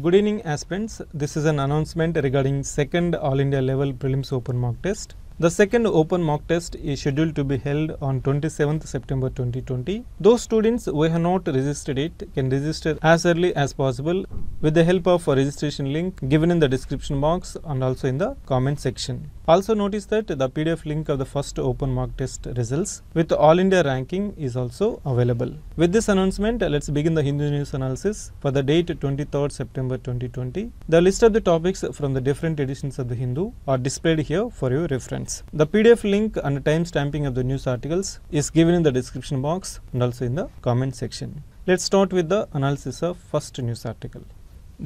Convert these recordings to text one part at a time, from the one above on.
Good evening aspirants. This is an announcement regarding second All India level prelims open mock test. The second open mock test is scheduled to be held on 27th September 2020. Those students who have not registered it can register as early as possible with the help of a registration link given in the description box and also in the comment section. Also notice that the PDF link of the first open mock test results with all India ranking is also available. With this announcement, let's begin the Hindu news analysis for the date 23rd September 2020. The list of the topics from the different editions of the Hindu are displayed here for your reference articles. The PDF link and the timestamping of the news articles is given in the description box and also in the comment section. Let's start with the analysis of first news article.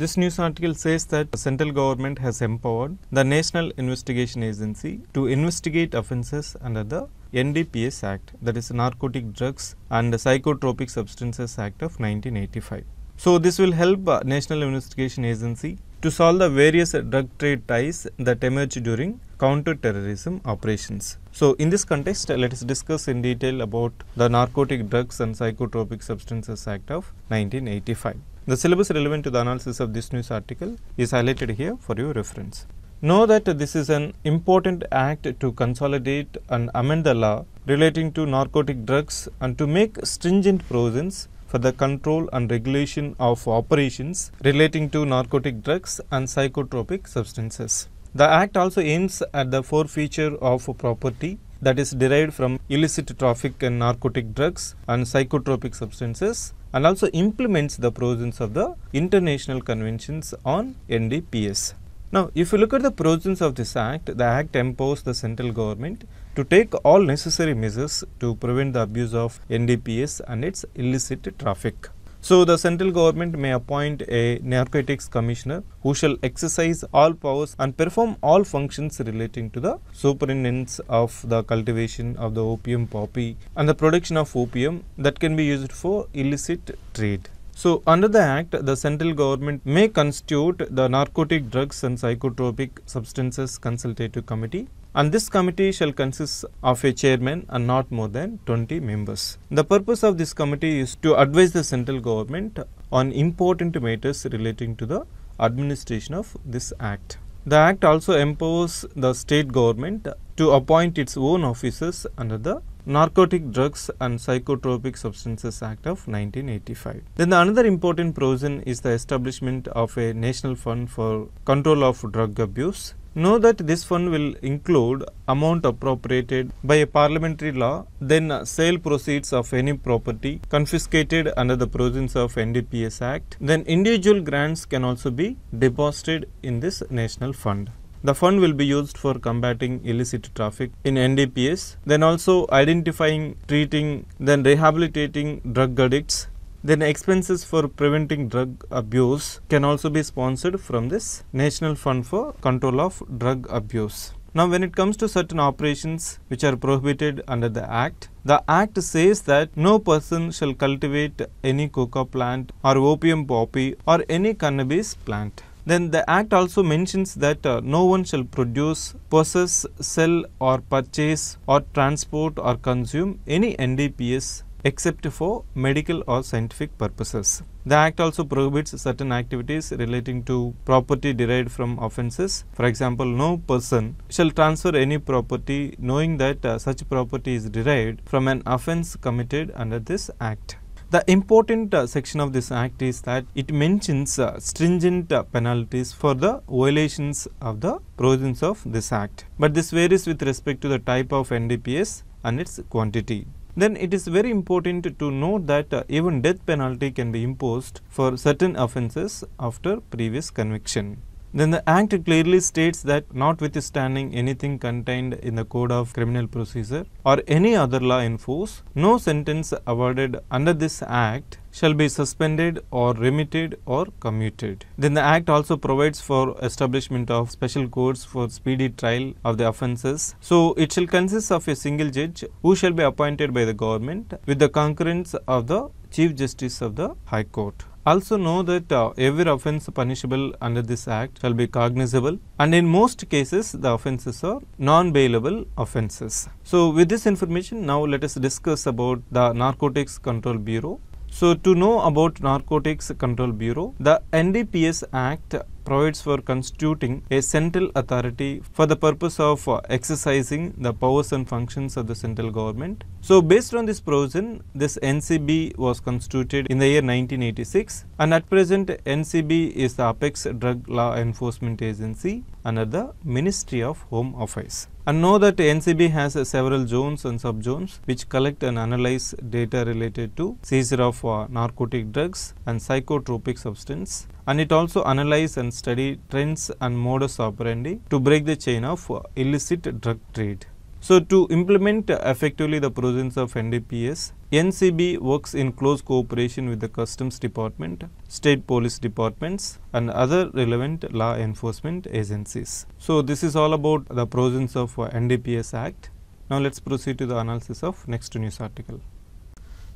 This news article says that the central government has empowered the National Investigation Agency to investigate offences under the NDPS Act, that is Narcotic Drugs and Psychotropic Substances Act of 1985. So this will help uh, National Investigation Agency to solve the various drug trade ties that emerge during counter-terrorism operations. So in this context, let us discuss in detail about the Narcotic Drugs and Psychotropic Substances Act of 1985. The syllabus relevant to the analysis of this news article is highlighted here for your reference. Know that this is an important act to consolidate and amend the law relating to narcotic drugs and to make stringent provisions for the control and regulation of operations relating to narcotic drugs and psychotropic substances. The Act also aims at the forfeiture of property that is derived from illicit traffic in narcotic drugs and psychotropic substances and also implements the provisions of the international conventions on NDPS. Now, if you look at the provisions of this Act, the Act empowers the central government to take all necessary measures to prevent the abuse of NDPS and its illicit traffic. So the central government may appoint a narcotics commissioner who shall exercise all powers and perform all functions relating to the superintendence of the cultivation of the opium poppy and the production of opium that can be used for illicit trade. So, under the Act, the central government may constitute the Narcotic Drugs and Psychotropic Substances Consultative Committee and this committee shall consist of a chairman and not more than 20 members. The purpose of this committee is to advise the central government on important matters relating to the administration of this act. The act also empowers the state government to appoint its own officers under the Narcotic Drugs and Psychotropic Substances Act of 1985. Then the another important provision is the establishment of a national fund for control of drug abuse Know that this fund will include amount appropriated by a parliamentary law, then sale proceeds of any property confiscated under the provisions of NDPS Act, then individual grants can also be deposited in this national fund. The fund will be used for combating illicit traffic in NDPS, then also identifying, treating, then rehabilitating drug addicts, then expenses for preventing drug abuse can also be sponsored from this National Fund for Control of Drug Abuse. Now, when it comes to certain operations which are prohibited under the Act, the Act says that no person shall cultivate any coca plant or opium poppy or any cannabis plant. Then the Act also mentions that uh, no one shall produce, possess, sell or purchase or transport or consume any NDPS except for medical or scientific purposes. The Act also prohibits certain activities relating to property derived from offences. For example, no person shall transfer any property knowing that uh, such property is derived from an offence committed under this Act. The important uh, section of this act is that it mentions uh, stringent uh, penalties for the violations of the provisions of this act. But this varies with respect to the type of NDPS and its quantity then it is very important to note that uh, even death penalty can be imposed for certain offences after previous conviction. Then the Act clearly states that notwithstanding anything contained in the Code of Criminal Procedure or any other law in force, no sentence awarded under this Act shall be suspended or remitted or commuted. Then the Act also provides for establishment of special courts for speedy trial of the offences. So it shall consist of a single judge who shall be appointed by the government with the concurrence of the Chief Justice of the High Court. Also know that uh, every offence punishable under this act shall be cognizable and in most cases the offences are non-bailable offences. So with this information now let us discuss about the Narcotics Control Bureau so to know about Narcotics Control Bureau, the NDPS Act provides for constituting a central authority for the purpose of uh, exercising the powers and functions of the central government. So based on this provision, this NCB was constituted in the year 1986 and at present NCB is the apex drug law enforcement agency under the Ministry of Home Affairs. And know that NCB has uh, several zones and subzones which collect and analyze data related to seizure of uh, narcotic drugs and psychotropic substance and it also analyze and study trends and modus operandi to break the chain of uh, illicit drug trade. So to implement effectively the provisions of NDPS, NCB works in close cooperation with the Customs Department, State Police Departments and other relevant law enforcement agencies. So this is all about the provisions of NDPS Act. Now let's proceed to the analysis of next news article.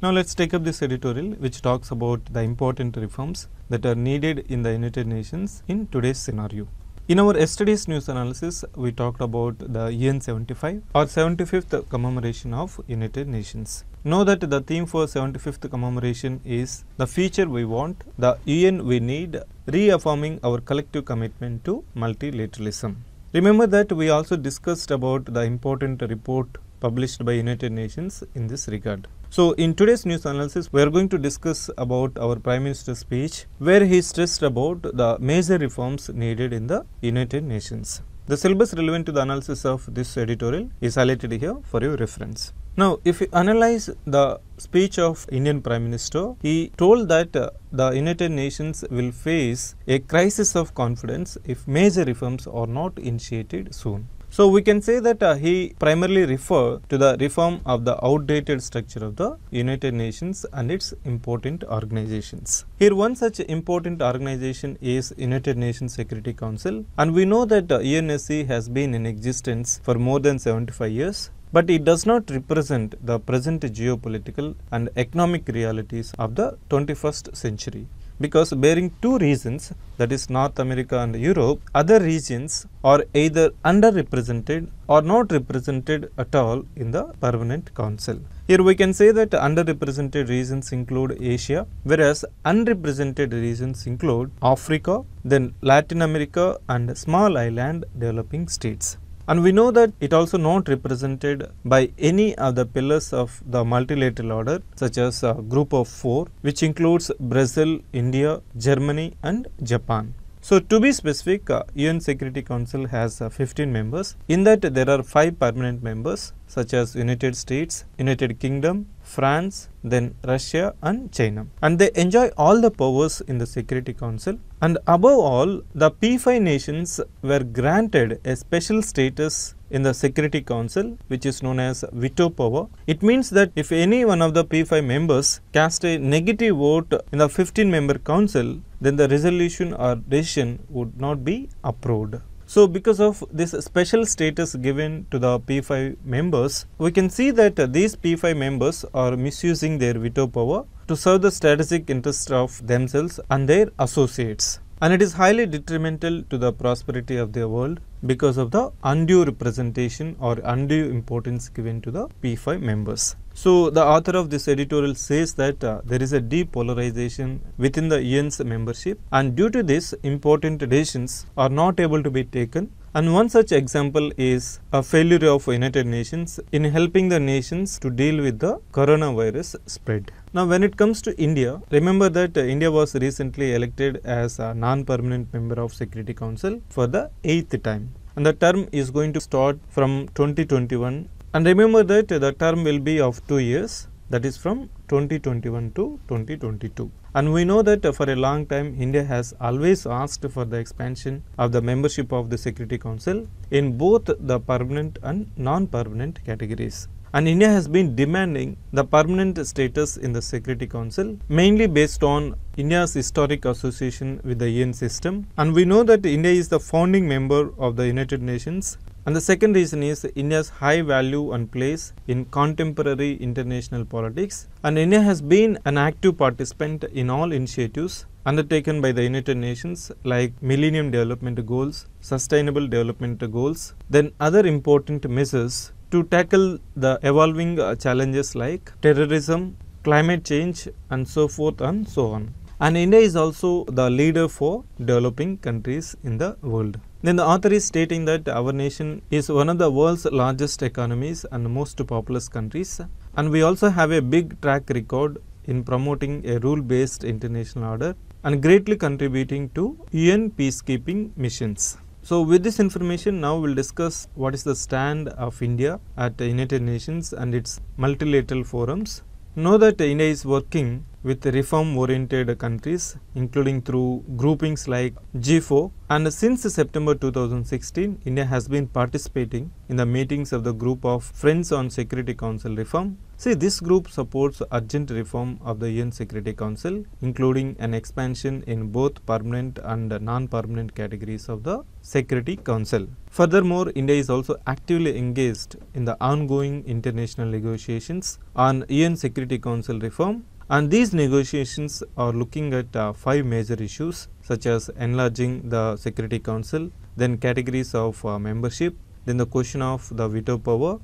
Now let's take up this editorial which talks about the important reforms that are needed in the United Nations in today's scenario. In our yesterday's news analysis, we talked about the UN 75 or 75th commemoration of United Nations. Know that the theme for 75th commemoration is the future we want, the UN we need, reaffirming our collective commitment to multilateralism. Remember that we also discussed about the important report published by United Nations in this regard. So, in today's news analysis, we are going to discuss about our Prime Minister's speech, where he stressed about the major reforms needed in the United Nations. The syllabus relevant to the analysis of this editorial is highlighted here for your reference. Now, if you analyze the speech of Indian Prime Minister, he told that uh, the United Nations will face a crisis of confidence if major reforms are not initiated soon. So we can say that uh, he primarily referred to the reform of the outdated structure of the United Nations and its important organizations. Here one such important organization is United Nations Security Council and we know that uh, UNSC has been in existence for more than 75 years but it does not represent the present geopolitical and economic realities of the 21st century because bearing two regions that is North America and Europe other regions are either underrepresented or not represented at all in the permanent council. Here we can say that underrepresented regions include Asia whereas unrepresented regions include Africa then Latin America and small island developing states. And we know that it also not represented by any other pillars of the multilateral order such as a group of four which includes Brazil, India, Germany and Japan. So to be specific, uh, UN Security Council has uh, 15 members. In that there are 5 permanent members such as United States, United Kingdom, France, then Russia and China. And they enjoy all the powers in the Security Council and above all, the P5 nations were granted a special status in the Security Council, which is known as veto power. It means that if any one of the P5 members cast a negative vote in the 15 member council, then the resolution or decision would not be approved. So, because of this special status given to the P5 members, we can see that these P5 members are misusing their veto power to serve the strategic interests of themselves and their associates. And it is highly detrimental to the prosperity of the world because of the undue representation or undue importance given to the P5 members. So, the author of this editorial says that uh, there is a depolarization within the UN's membership, and due to this, important decisions are not able to be taken. And one such example is a failure of United Nations in helping the nations to deal with the coronavirus spread. Now, when it comes to India, remember that uh, India was recently elected as a non-permanent member of Security Council for the eighth time. And the term is going to start from 2021. And remember that the term will be of two years, that is from 2021 to 2022. And we know that uh, for a long time, India has always asked for the expansion of the membership of the Security Council in both the permanent and non-permanent categories and India has been demanding the permanent status in the Security Council, mainly based on India's historic association with the UN system. And we know that India is the founding member of the United Nations. And the second reason is India's high value and place in contemporary international politics. And India has been an active participant in all initiatives undertaken by the United Nations like Millennium Development Goals, Sustainable Development Goals, then other important measures to tackle the evolving uh, challenges like terrorism, climate change and so forth and so on. And India is also the leader for developing countries in the world. Then the author is stating that our nation is one of the world's largest economies and most populous countries. And we also have a big track record in promoting a rule-based international order and greatly contributing to UN peacekeeping missions. So with this information now we'll discuss what is the stand of India at the United Nations and its multilateral forums. Know that India is working with reform oriented countries including through groupings like G4 and since September 2016 India has been participating in the meetings of the group of Friends on Security Council Reform See, this group supports urgent reform of the UN Security Council, including an expansion in both permanent and non-permanent categories of the Security Council. Furthermore, India is also actively engaged in the ongoing international negotiations on UN Security Council reform and these negotiations are looking at uh, five major issues such as enlarging the Security Council, then categories of uh, membership, then the question of the veto power,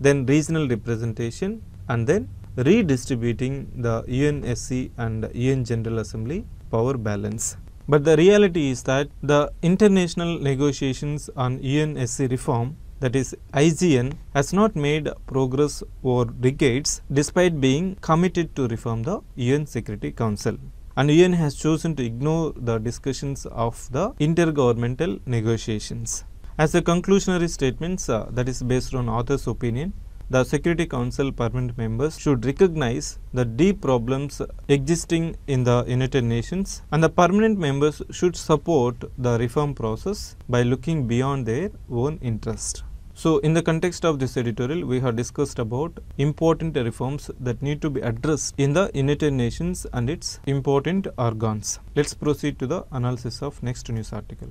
then regional representation, and then redistributing the UNSC and UN General Assembly power balance. But the reality is that the international negotiations on UNSC reform that is IGN has not made progress over decades despite being committed to reform the UN Security Council. And UN has chosen to ignore the discussions of the intergovernmental negotiations. As a conclusionary statement, uh, that is based on author's opinion, the Security Council permanent members should recognize the deep problems existing in the United Nations and the permanent members should support the reform process by looking beyond their own interest. So, in the context of this editorial, we have discussed about important reforms that need to be addressed in the United Nations and its important organs. Let's proceed to the analysis of next news article.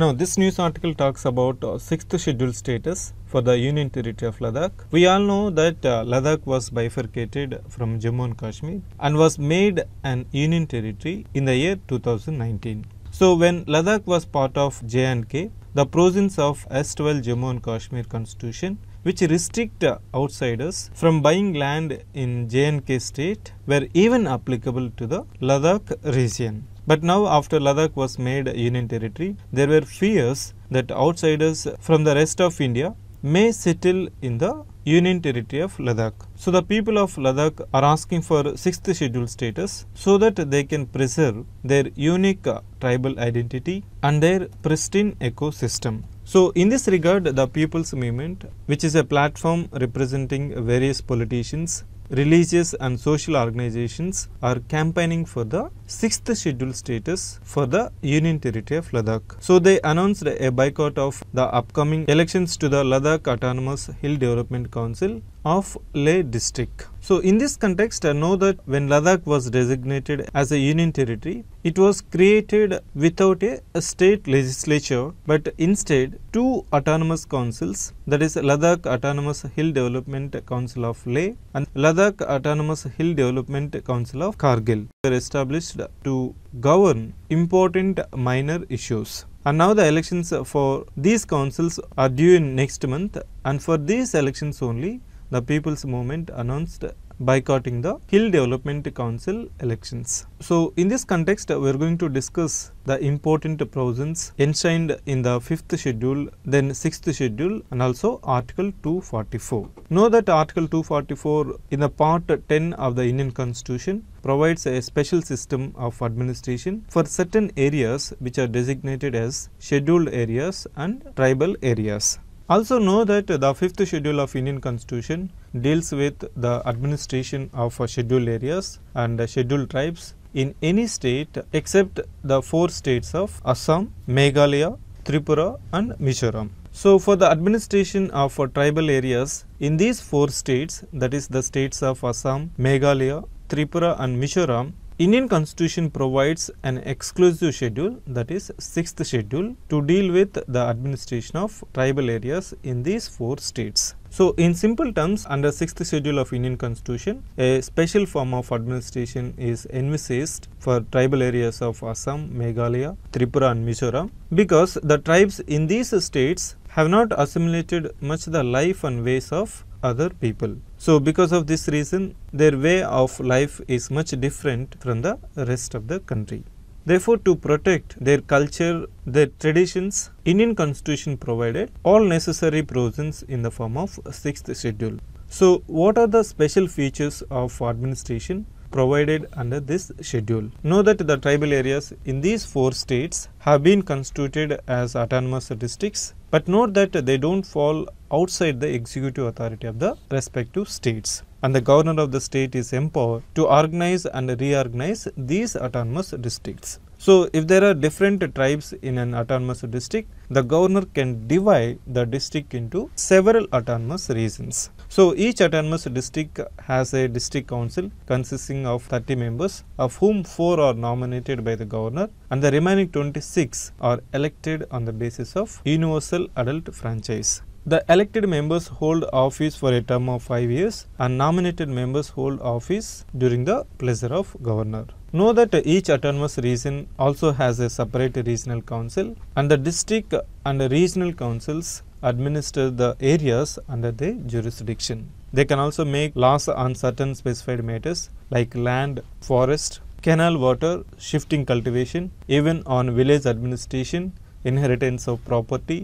Now this news article talks about 6th uh, schedule status for the Union Territory of Ladakh. We all know that uh, Ladakh was bifurcated from Jammu and Kashmir and was made an Union Territory in the year 2019. So when Ladakh was part of J&K, the provisions of erstwhile Jammu and Kashmir constitution which restrict uh, outsiders from buying land in J&K state were even applicable to the Ladakh region. But now, after Ladakh was made Union territory, there were fears that outsiders from the rest of India may settle in the Union territory of Ladakh. So, the people of Ladakh are asking for 6th schedule status so that they can preserve their unique tribal identity and their pristine ecosystem. So, in this regard, the People's Movement, which is a platform representing various politicians, religious and social organizations are campaigning for the 6th schedule status for the Union Territory of Ladakh. So they announced a boycott of the upcoming elections to the Ladakh Autonomous Hill Development Council of Leh district. So in this context, I know that when Ladakh was designated as a union territory, it was created without a, a state legislature, but instead two autonomous councils, that is Ladakh Autonomous Hill Development Council of Leh and Ladakh Autonomous Hill Development Council of Kargil, were established to govern important minor issues. And now the elections for these councils are due in next month and for these elections only the People's Movement announced boycotting the Hill Development Council elections. So, in this context, we are going to discuss the important provisions enshrined in the 5th schedule, then 6th schedule and also Article 244. Know that Article 244 in the Part 10 of the Indian Constitution provides a special system of administration for certain areas which are designated as scheduled areas and tribal areas. Also know that the fifth schedule of Indian Constitution deals with the administration of scheduled areas and scheduled tribes in any state except the four states of Assam, Meghalaya, Tripura and Mizoram. So for the administration of tribal areas in these four states that is the states of Assam, Meghalaya, Tripura and Mizoram Indian constitution provides an exclusive schedule that is sixth schedule to deal with the administration of tribal areas in these four states. So in simple terms under sixth schedule of Indian constitution a special form of administration is envisaged for tribal areas of Assam, Meghalaya, Tripura and Mizoram because the tribes in these states have not assimilated much the life and ways of other people. So because of this reason their way of life is much different from the rest of the country. Therefore, to protect their culture, their traditions, Indian constitution provided all necessary provisions in the form of 6th schedule. So, what are the special features of administration provided under this schedule. Know that the tribal areas in these four states have been constituted as autonomous districts but note that they don't fall outside the executive authority of the respective states and the governor of the state is empowered to organize and reorganize these autonomous districts. So, if there are different tribes in an autonomous district, the governor can divide the district into several autonomous regions. So each autonomous district has a district council consisting of 30 members of whom 4 are nominated by the governor and the remaining 26 are elected on the basis of universal adult franchise. The elected members hold office for a term of 5 years and nominated members hold office during the pleasure of governor. Know that each autonomous region also has a separate regional council and the district and regional councils administer the areas under their jurisdiction. They can also make laws on certain specified matters like land, forest, canal water, shifting cultivation, even on village administration, inheritance of property,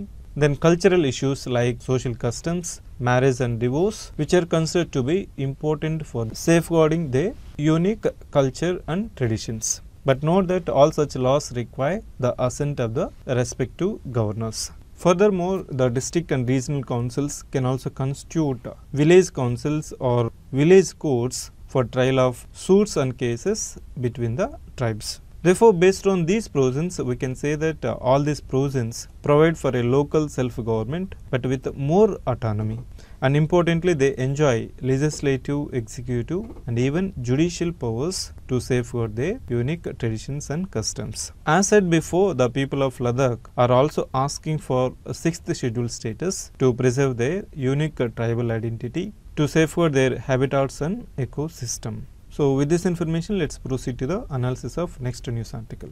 then cultural issues like social customs, marriage and divorce, which are considered to be important for safeguarding their unique culture and traditions. But note that all such laws require the assent of the respective governors. Furthermore, the district and regional councils can also constitute village councils or village courts for trial of suits and cases between the tribes. Therefore, based on these provisions, we can say that uh, all these provisions provide for a local self-government but with more autonomy and importantly they enjoy legislative, executive and even judicial powers to safeguard their unique traditions and customs. As said before, the people of Ladakh are also asking for 6th schedule status to preserve their unique tribal identity to safeguard their habitats and ecosystem. So, with this information let us proceed to the analysis of next news article.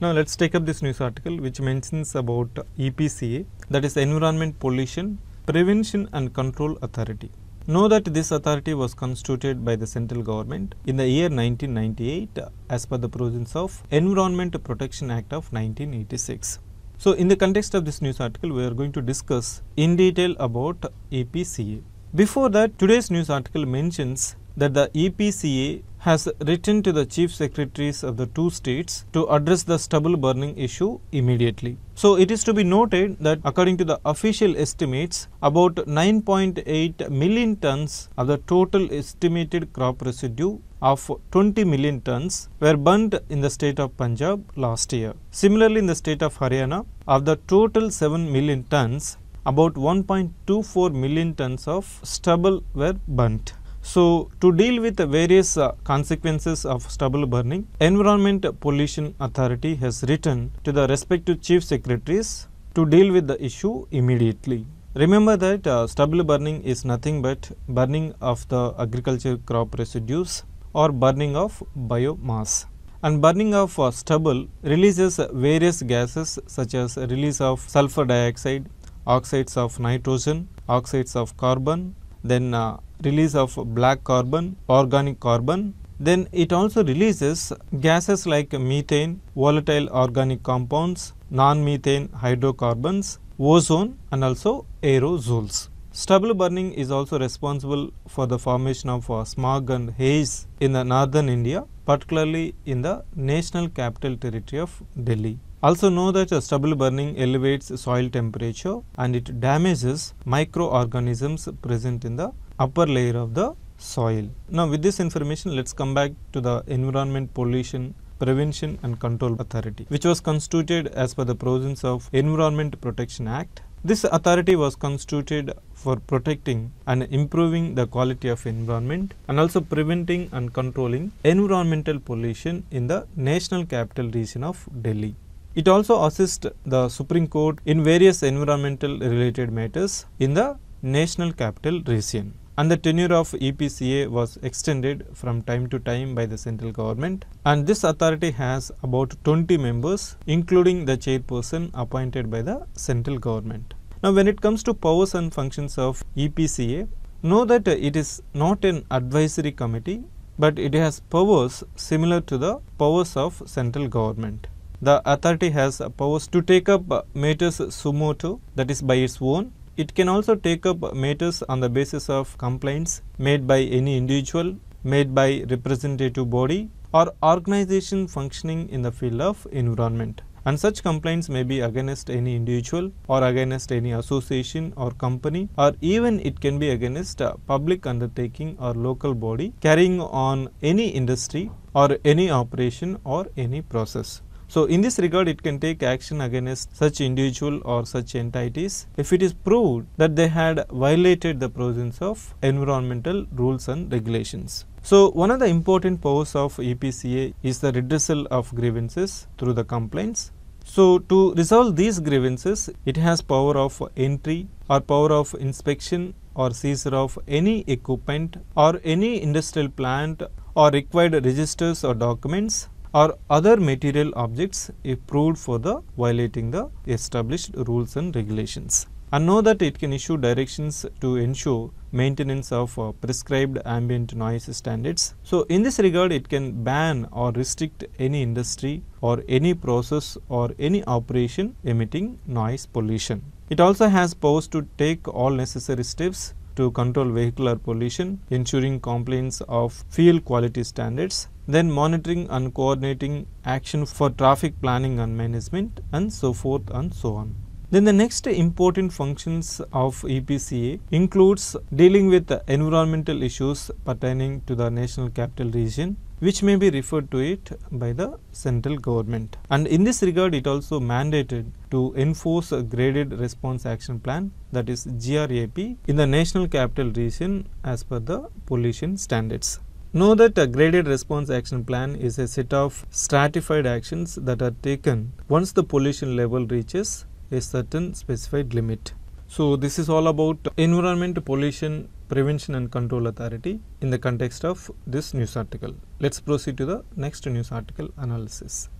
Now let's take up this news article which mentions about EPCA that is Environment Pollution Prevention and Control Authority. Know that this authority was constituted by the central government in the year 1998 as per the provisions of Environment Protection Act of 1986. So in the context of this news article we are going to discuss in detail about EPCA. Before that today's news article mentions that the EPCA has written to the chief secretaries of the two states to address the stubble burning issue immediately. So it is to be noted that according to the official estimates, about 9.8 million tons of the total estimated crop residue of 20 million tons were burnt in the state of Punjab last year. Similarly, in the state of Haryana, of the total 7 million tons, about 1.24 million tons of stubble were burnt. So, to deal with various uh, consequences of stubble burning, Environment Pollution Authority has written to the respective chief secretaries to deal with the issue immediately. Remember that uh, stubble burning is nothing but burning of the agriculture crop residues or burning of biomass. And burning of uh, stubble releases various gases such as release of sulfur dioxide, oxides of nitrogen, oxides of carbon, then uh, release of black carbon, organic carbon. Then it also releases gases like methane, volatile organic compounds, non-methane hydrocarbons, ozone and also aerosols. Stubble burning is also responsible for the formation of uh, smog and haze in the northern India, particularly in the national capital territory of Delhi. Also know that the stubble burning elevates soil temperature and it damages microorganisms present in the upper layer of the soil. Now with this information let's come back to the environment pollution prevention and control authority which was constituted as per the provisions of environment protection act this authority was constituted for protecting and improving the quality of environment and also preventing and controlling environmental pollution in the national capital region of Delhi. It also assists the Supreme Court in various environmental related matters in the national capital region and the tenure of EPCA was extended from time to time by the central government and this authority has about 20 members including the chairperson appointed by the central government. Now when it comes to powers and functions of EPCA, know that it is not an advisory committee but it has powers similar to the powers of central government. The authority has powers to take up matters sumoto that is by its own it can also take up matters on the basis of complaints made by any individual, made by representative body or organization functioning in the field of environment. And such complaints may be against any individual or against any association or company or even it can be against a public undertaking or local body carrying on any industry or any operation or any process. So, in this regard it can take action against such individual or such entities if it is proved that they had violated the provisions of environmental rules and regulations. So, one of the important powers of EPCA is the redressal of grievances through the complaints. So, to resolve these grievances, it has power of entry or power of inspection or seizure of any equipment or any industrial plant or required registers or documents or other material objects if proved for the violating the established rules and regulations. And know that it can issue directions to ensure maintenance of uh, prescribed ambient noise standards. So, in this regard, it can ban or restrict any industry or any process or any operation emitting noise pollution. It also has powers to take all necessary steps to control vehicular pollution, ensuring compliance of fuel quality standards, then monitoring and coordinating action for traffic planning and management and so forth and so on. Then the next important functions of EPCA includes dealing with environmental issues pertaining to the National Capital Region which may be referred to it by the central government. And in this regard it also mandated to enforce a graded response action plan that is GRAP in the National Capital Region as per the pollution standards. Know that a graded response action plan is a set of stratified actions that are taken once the pollution level reaches a certain specified limit. So this is all about Environment Pollution Prevention and Control Authority in the context of this news article. Let's proceed to the next news article analysis.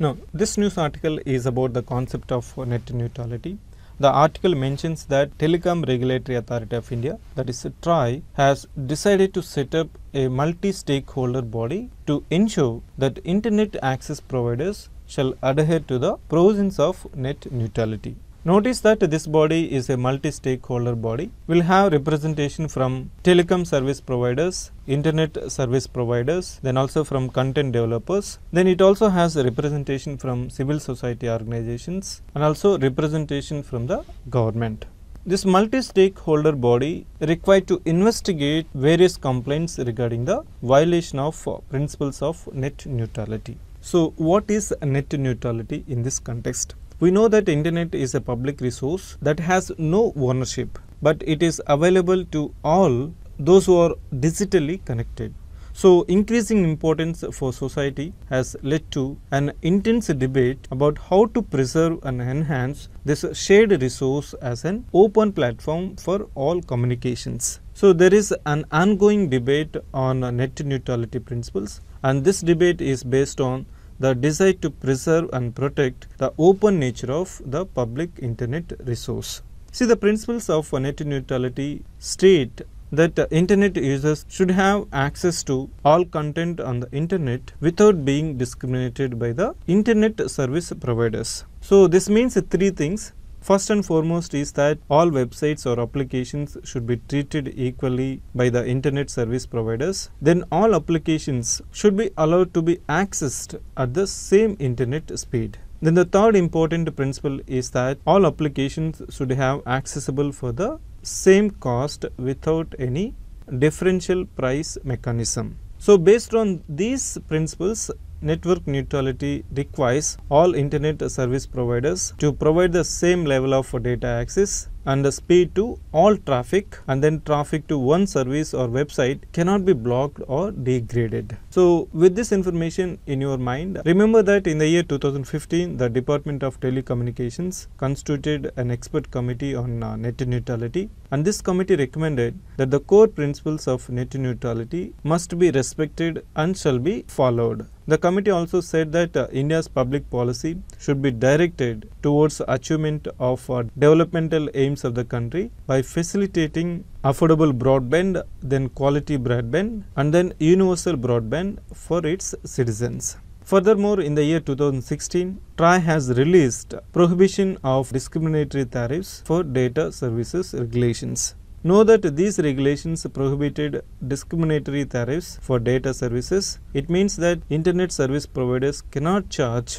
Now this news article is about the concept of net neutrality the article mentions that Telecom Regulatory Authority of India, that is TRI, has decided to set up a multi-stakeholder body to ensure that internet access providers shall adhere to the provisions of net neutrality. Notice that this body is a multi-stakeholder body. We'll have representation from telecom service providers, internet service providers, then also from content developers. Then it also has representation from civil society organizations and also representation from the government. This multi-stakeholder body required to investigate various complaints regarding the violation of principles of net neutrality. So what is net neutrality in this context? We know that internet is a public resource that has no ownership, but it is available to all those who are digitally connected. So increasing importance for society has led to an intense debate about how to preserve and enhance this shared resource as an open platform for all communications. So there is an ongoing debate on net neutrality principles and this debate is based on the desire to preserve and protect the open nature of the public internet resource. See the principles of net neutrality state that internet users should have access to all content on the internet without being discriminated by the internet service providers. So this means three things First and foremost is that all websites or applications should be treated equally by the internet service providers. Then all applications should be allowed to be accessed at the same internet speed. Then the third important principle is that all applications should have accessible for the same cost without any differential price mechanism. So based on these principles, network neutrality requires all internet service providers to provide the same level of data access and the speed to all traffic and then traffic to one service or website cannot be blocked or degraded. So with this information in your mind, remember that in the year 2015, the Department of Telecommunications constituted an expert committee on uh, net neutrality and this committee recommended that the core principles of net neutrality must be respected and shall be followed. The committee also said that uh, India's public policy should be directed towards achievement of uh, developmental aims of the country by facilitating affordable broadband, then quality broadband, and then universal broadband for its citizens. Furthermore, in the year 2016, TRI has released prohibition of discriminatory tariffs for data services regulations. Know that these regulations prohibited discriminatory tariffs for data services. It means that internet service providers cannot charge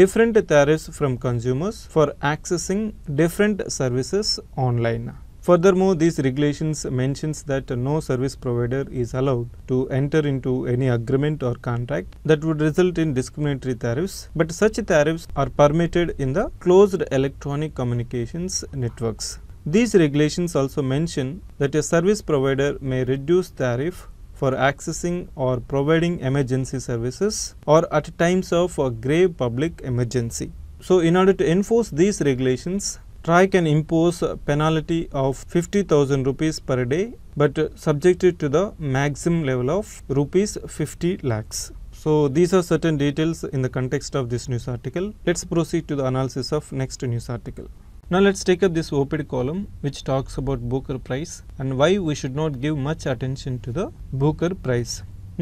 different tariffs from consumers for accessing different services online. Furthermore, these regulations mentions that no service provider is allowed to enter into any agreement or contract that would result in discriminatory tariffs, but such tariffs are permitted in the closed electronic communications networks. These regulations also mention that a service provider may reduce tariff for accessing or providing emergency services or at times of a grave public emergency. So in order to enforce these regulations, TRI can impose a penalty of 50,000 rupees per day but subjected to the maximum level of rupees 50 lakhs. So these are certain details in the context of this news article. Let's proceed to the analysis of next news article. Now let's take up this OPED column which talks about Booker price and why we should not give much attention to the Booker price.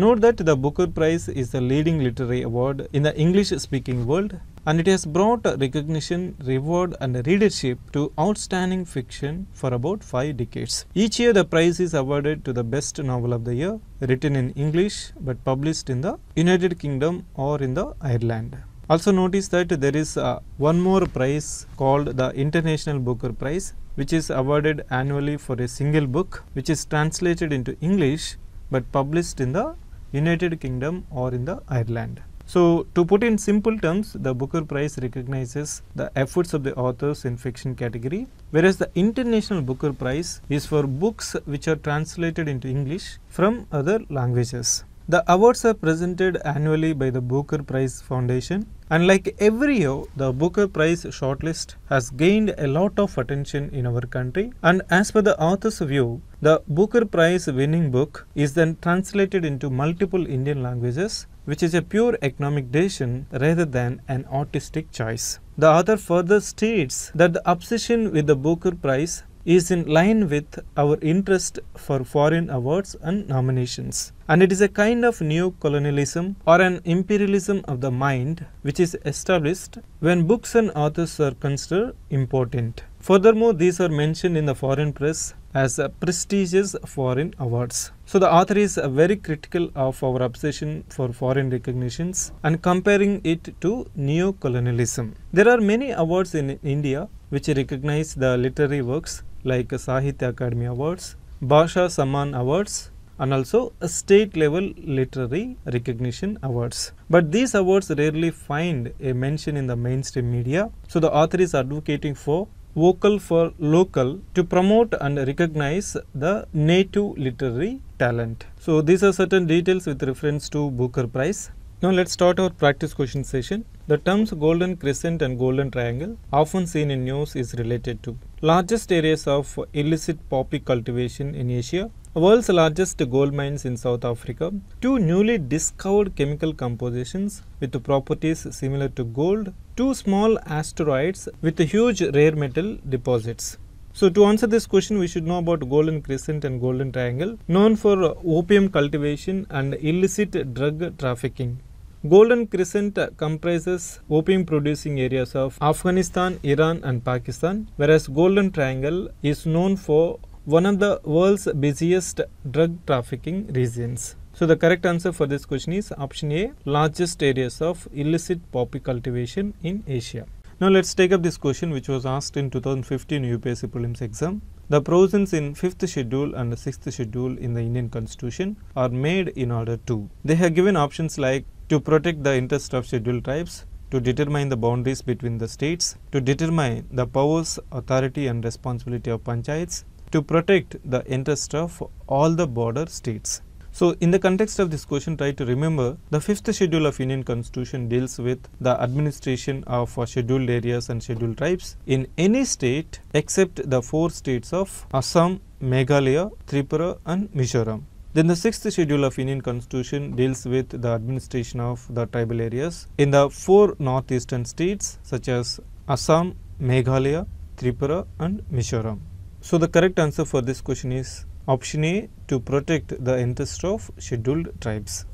Note that the Booker Prize is the leading literary award in the English speaking world and it has brought recognition, reward and readership to outstanding fiction for about 5 decades. Each year the prize is awarded to the best novel of the year written in English but published in the United Kingdom or in the Ireland. Also notice that there is uh, one more prize called the International Booker Prize which is awarded annually for a single book which is translated into English but published in the United Kingdom or in the Ireland. So, to put in simple terms, the Booker Prize recognizes the efforts of the authors in fiction category, whereas the International Booker Prize is for books which are translated into English from other languages. The awards are presented annually by the Booker Prize Foundation and like every year, the Booker Prize shortlist has gained a lot of attention in our country. And as per the author's view, the Booker Prize winning book is then translated into multiple Indian languages, which is a pure economic decision rather than an artistic choice. The author further states that the obsession with the Booker Prize is in line with our interest for foreign awards and nominations. And it is a kind of neo-colonialism or an imperialism of the mind which is established when books and authors are considered important. Furthermore, these are mentioned in the foreign press as prestigious foreign awards. So the author is very critical of our obsession for foreign recognitions and comparing it to neo-colonialism. There are many awards in India which recognize the literary works like Sahitya Academy Awards, Basha Samman Awards and also state level literary recognition awards. But these awards rarely find a mention in the mainstream media. So the author is advocating for vocal for local to promote and recognize the native literary talent. So these are certain details with reference to Booker Prize. Now let's start our practice question session. The terms golden crescent and golden triangle often seen in news is related to largest areas of illicit poppy cultivation in Asia, world's largest gold mines in South Africa, two newly discovered chemical compositions with properties similar to gold, two small asteroids with huge rare metal deposits. So to answer this question, we should know about Golden Crescent and Golden Triangle, known for opium cultivation and illicit drug trafficking. Golden Crescent comprises opium producing areas of Afghanistan, Iran and Pakistan, whereas Golden Triangle is known for one of the world's busiest drug trafficking regions. So the correct answer for this question is option A, largest areas of illicit poppy cultivation in Asia. Now let's take up this question which was asked in 2015 UPSC prelims exam. The provisions in 5th schedule and 6th schedule in the Indian constitution are made in order to. They have given options like to protect the interests of scheduled tribes, to determine the boundaries between the states, to determine the powers, authority and responsibility of panchayats, to protect the interests of all the border states. So, in the context of this question, try to remember the fifth schedule of Indian Constitution deals with the administration of scheduled areas and scheduled tribes in any state except the four states of Assam, Meghalaya, Tripura and Mizoram. Then the sixth schedule of Indian constitution deals with the administration of the tribal areas in the four northeastern states such as Assam, Meghalaya, Tripura and Mizoram. So the correct answer for this question is option A to protect the interests of scheduled tribes.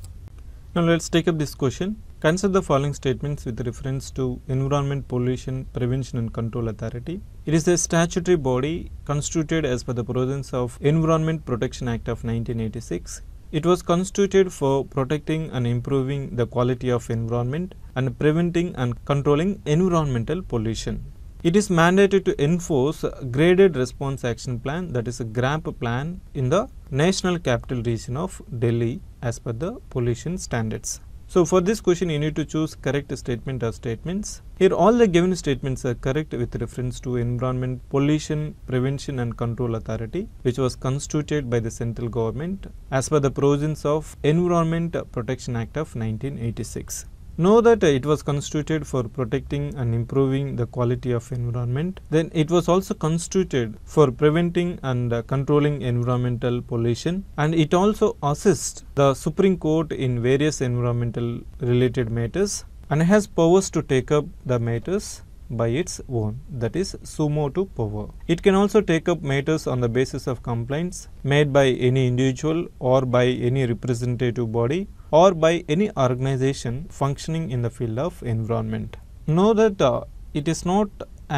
Now let's take up this question. Consider the following statements with reference to Environment Pollution Prevention and Control Authority. It is a statutory body constituted as per the provisions of Environment Protection Act of 1986. It was constituted for protecting and improving the quality of environment and preventing and controlling environmental pollution. It is mandated to enforce graded response action plan that is a GRAP plan in the National Capital Region of Delhi as per the pollution standards. So for this question you need to choose correct statement or statements. Here all the given statements are correct with reference to Environment Pollution Prevention and Control Authority which was constituted by the central government as per the provisions of Environment Protection Act of 1986. Know that uh, it was constituted for protecting and improving the quality of environment. Then it was also constituted for preventing and uh, controlling environmental pollution and it also assists the Supreme Court in various environmental related matters and has powers to take up the matters by its own, that is, sumo to power. It can also take up matters on the basis of complaints made by any individual or by any representative body or by any organization functioning in the field of environment. Know that uh, it is not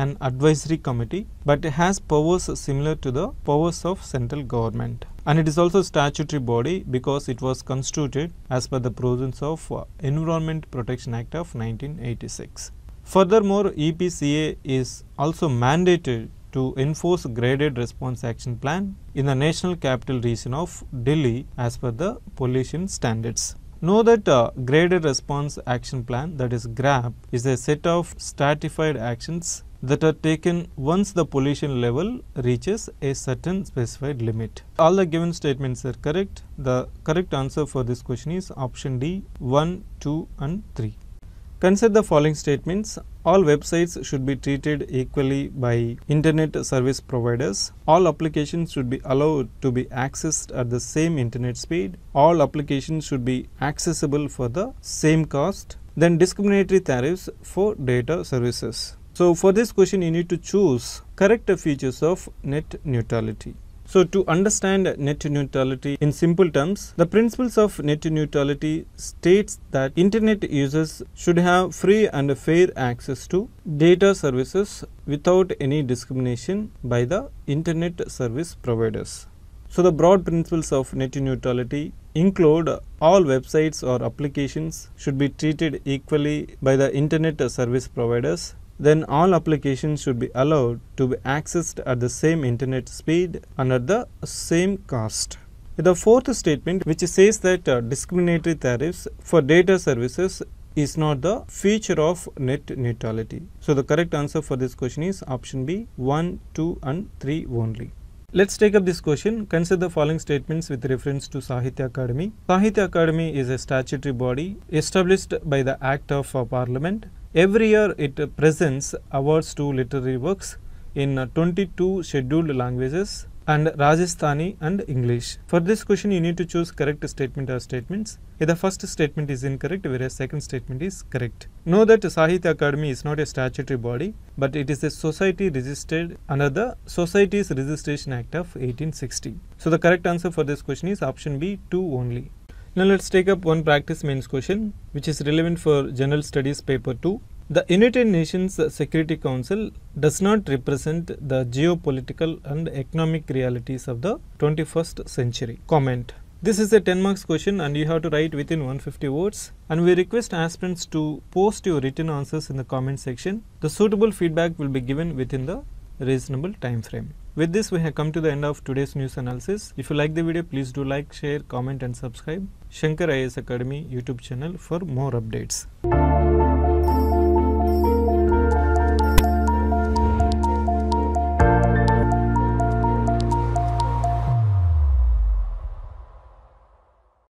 an advisory committee but it has powers similar to the powers of central government and it is also statutory body because it was constituted as per the provisions of uh, Environment Protection Act of 1986. Furthermore, EPCA is also mandated to enforce graded response action plan in the national capital region of Delhi as per the pollution standards. Know that a graded response action plan that is GRAP is a set of stratified actions that are taken once the pollution level reaches a certain specified limit. All the given statements are correct. The correct answer for this question is option D 1, 2 and 3. Consider the following statements. All websites should be treated equally by internet service providers. All applications should be allowed to be accessed at the same internet speed. All applications should be accessible for the same cost. Then discriminatory tariffs for data services. So for this question you need to choose correct features of net neutrality. So to understand net neutrality in simple terms, the principles of net neutrality states that internet users should have free and fair access to data services without any discrimination by the internet service providers. So the broad principles of net neutrality include all websites or applications should be treated equally by the internet service providers then all applications should be allowed to be accessed at the same internet speed and at the same cost. The fourth statement which says that uh, discriminatory tariffs for data services is not the feature of net neutrality. So the correct answer for this question is option B 1, 2 and 3 only. Let's take up this question. Consider the following statements with reference to Sahitya Academy. Sahitya Academy is a statutory body established by the Act of uh, Parliament Every year it presents awards to literary works in uh, 22 scheduled languages and Rajasthani and English. For this question you need to choose correct statement or statements. If the first statement is incorrect whereas second statement is correct. Know that Sahitya Academy is not a statutory body but it is a society registered under the Societies Registration Act of 1860. So the correct answer for this question is option B 2 only. Now let's take up one practice mains question which is relevant for General Studies paper 2. The United Nations Security Council does not represent the geopolitical and economic realities of the 21st century. Comment. This is a 10 marks question and you have to write within 150 words and we request aspirants to post your written answers in the comment section. The suitable feedback will be given within the reasonable time frame. With this we have come to the end of today's news analysis. If you like the video please do like, share, comment and subscribe Shankar IAS Academy YouTube channel for more updates.